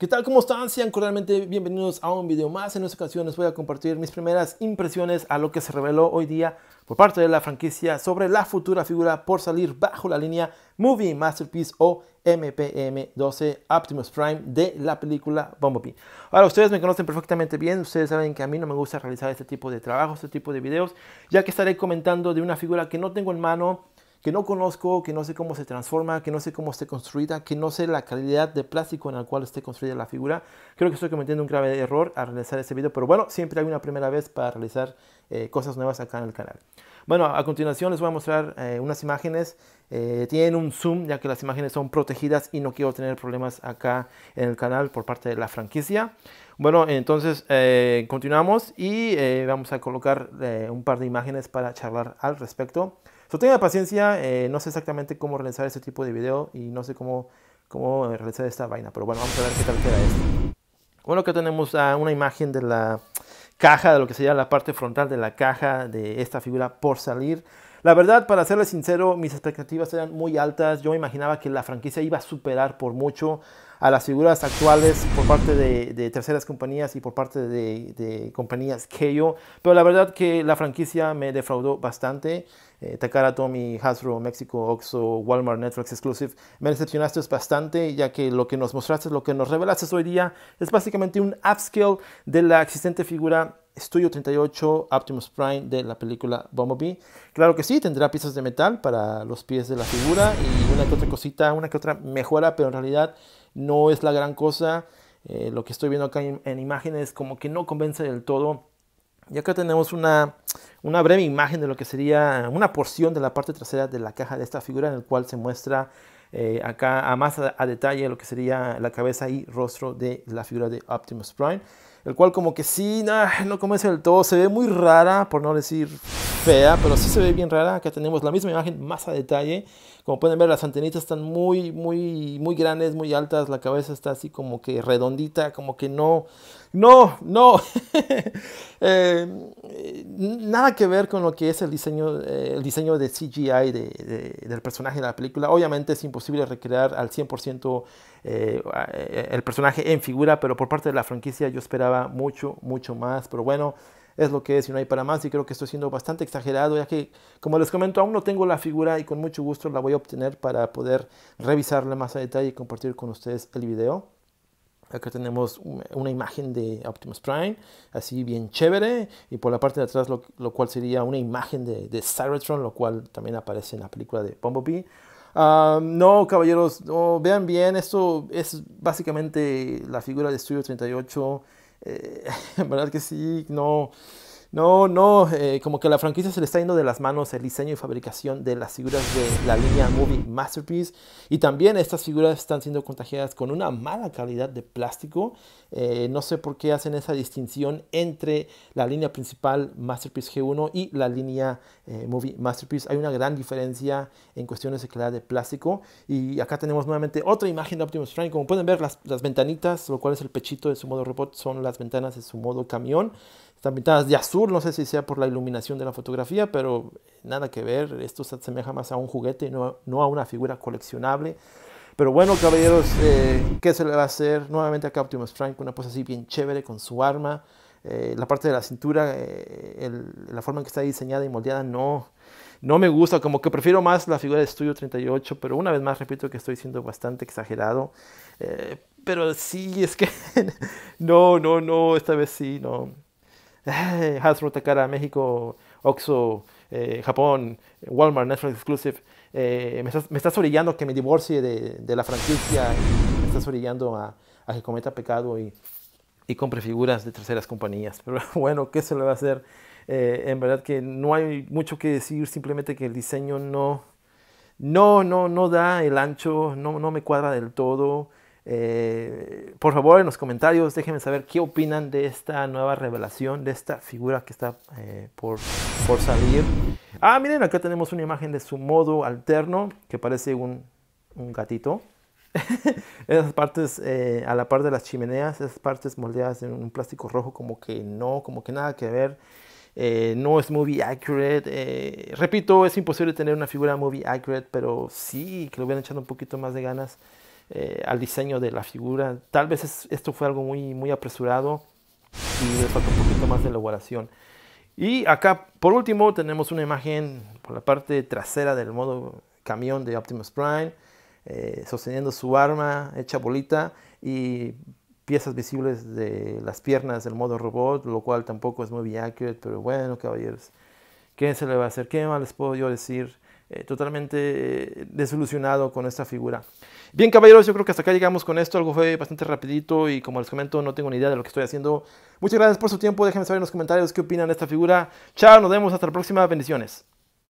¿Qué tal? ¿Cómo están? Sean cordialmente bienvenidos a un video más. En esta ocasión les voy a compartir mis primeras impresiones a lo que se reveló hoy día por parte de la franquicia sobre la futura figura por salir bajo la línea Movie Masterpiece o MPM12 Optimus Prime de la película Bumblebee. Ahora, ustedes me conocen perfectamente bien, ustedes saben que a mí no me gusta realizar este tipo de trabajos, este tipo de videos, ya que estaré comentando de una figura que no tengo en mano, que no conozco, que no sé cómo se transforma, que no sé cómo esté construida, que no sé la calidad de plástico en el cual esté construida la figura. Creo que estoy cometiendo un grave error al realizar este video, pero bueno, siempre hay una primera vez para realizar eh, cosas nuevas acá en el canal. Bueno, a continuación les voy a mostrar eh, unas imágenes. Eh, tienen un zoom ya que las imágenes son protegidas y no quiero tener problemas acá en el canal por parte de la franquicia. Bueno, entonces eh, continuamos y vamos a colocar un par de imágenes para charlar al respecto. So, tengan paciencia, no sé exactamente cómo realizar este tipo de video y no sé cómo, cómo realizar esta vaina, pero bueno, vamos a ver qué tal queda esto. Bueno, acá tenemos una imagen de la caja, de lo que sería la parte frontal de la caja de esta figura por salir. La verdad, para serles sincero, mis expectativas eran muy altas. Yo me imaginaba que la franquicia iba a superar por mucho a las figuras actuales por parte de, terceras compañías y por parte de, de, compañías yo Pero la verdad que la franquicia me defraudó bastante. Eh, Takara, Tomy, Hasbro, México, Oxxo, Walmart, Netflix Exclusive, me decepcionaste bastante ya que lo que nos mostraste, lo que nos revelaste hoy día es básicamente un upscale de la existente figura Studio 38 Optimus Prime de la película Bumblebee. Claro que sí, tendrá piezas de metal para los pies de la figura y una que otra cosita, una que otra mejora, pero en realidad no es la gran cosa. Eh, lo que estoy viendo acá en, imágenes como que no convence del todo. Y acá tenemos una, breve imagen de lo que sería una porción de la parte trasera de la caja de esta figura en el cual se muestra eh, acá a más a, detalle lo que sería la cabeza y rostro de la figura de Optimus Prime el cual como que sí, nah, no convence del todo, se ve muy rara, por no decir fea, pero sí se ve bien rara. Acá tenemos la misma imagen más a detalle. Como pueden ver, las antenitas están muy, muy, muy grandes, muy altas. La cabeza está así como que redondita, como que no, no, no. Eh, nada que ver con lo que es el diseño, eh, el diseño de CGI del personaje de la película. Obviamente es imposible recrear al 100% eh, eh, el personaje en figura, pero por parte de la franquicia yo esperaba mucho, mucho más, pero bueno, es lo que es y no hay para más y creo que estoy siendo bastante exagerado ya que como les comento aún no tengo la figura y con mucho gusto la voy a obtener para poder revisarla más a detalle y compartir con ustedes el video. Acá tenemos una imagen de Optimus Prime, así bien chévere. Y por la parte de atrás, lo, cual sería una imagen de, de Cybertron, lo cual también aparece en la película de Bumblebee. Ah, no, caballeros, vean bien, esto es básicamente la figura de Estudio 38. Eh, en verdad que sí, no. No, no, eh, como que la franquicia se le está yendo de las manos el diseño y fabricación de las figuras de la línea Movie Masterpiece. Y también estas figuras están siendo contagiadas con una mala calidad de plástico. Eh, no sé por qué hacen esa distinción entre la línea principal Masterpiece G1 y la línea eh, Movie Masterpiece. Hay una gran diferencia en cuestiones de calidad de plástico. Y acá tenemos nuevamente otra imagen de Optimus Prime. Como pueden ver, las ventanitas, lo cual es el pechito de su modo robot, son las ventanas de su modo camión. Están pintadas de azul, no sé si sea por la iluminación de la fotografía, pero nada que ver. Esto se asemeja más a un juguete y no, no a una figura coleccionable. Pero bueno, caballeros, eh, ¿qué se le va a hacer? Nuevamente acá Optimus Frank, una pose así bien chévere con su arma. Eh, la parte de la cintura, eh, la forma en que está diseñada y moldeada no, no me gusta. Como que prefiero más la figura de Studio 38, pero una vez más repito que estoy siendo bastante exagerado. pero sí, es que no, no, no, esta vez sí, no Hasbro atacará México, Oxxo, eh, Japón, Walmart, Netflix Exclusive. Eh, me, estás, orillando que me divorcie de, la franquicia, me estás orillando a, que cometa pecado y, compre figuras de terceras compañías. Pero bueno, ¿qué se le va a hacer? Eh, en verdad que no hay mucho que decir, simplemente que el diseño no, no, no, no da el ancho, no, no me cuadra del todo. Eh, por favor, en los comentarios déjenme saber qué opinan de esta nueva revelación, de esta figura que está eh, por, por salir. Ah, miren, acá tenemos una imagen de su modo alterno, que parece un, un gatito. esas partes, eh, a la par de las chimeneas, esas partes moldeadas en un plástico rojo, como que no, como que nada que ver. no es movie accurate. repito, es imposible tener una figura movie accurate, pero sí que lo hubieran echado un poquito más de ganas. Eh, al diseño de la figura. Tal vez esto fue algo muy, muy apresurado y le falta un poquito más de elaboración. Y acá, por último, tenemos una imagen por la parte trasera del modo camión de Optimus Prime, eh, sosteniendo su arma hecha bolita y piezas visibles de las piernas del modo robot, lo cual tampoco es muy accurate, pero bueno, caballeros, ¿qué se le va a hacer? ¿Qué más les puedo yo decir? Eh, totalmente desilusionado con esta figura. Bien, caballeros, yo creo que hasta acá llegamos con esto. Algo fue bastante rapidito y como les comento, no tengo ni idea de lo que estoy haciendo. Muchas gracias por su tiempo. Déjenme saber en los comentarios qué opinan de esta figura. Chao, nos vemos. Hasta la próxima. Bendiciones.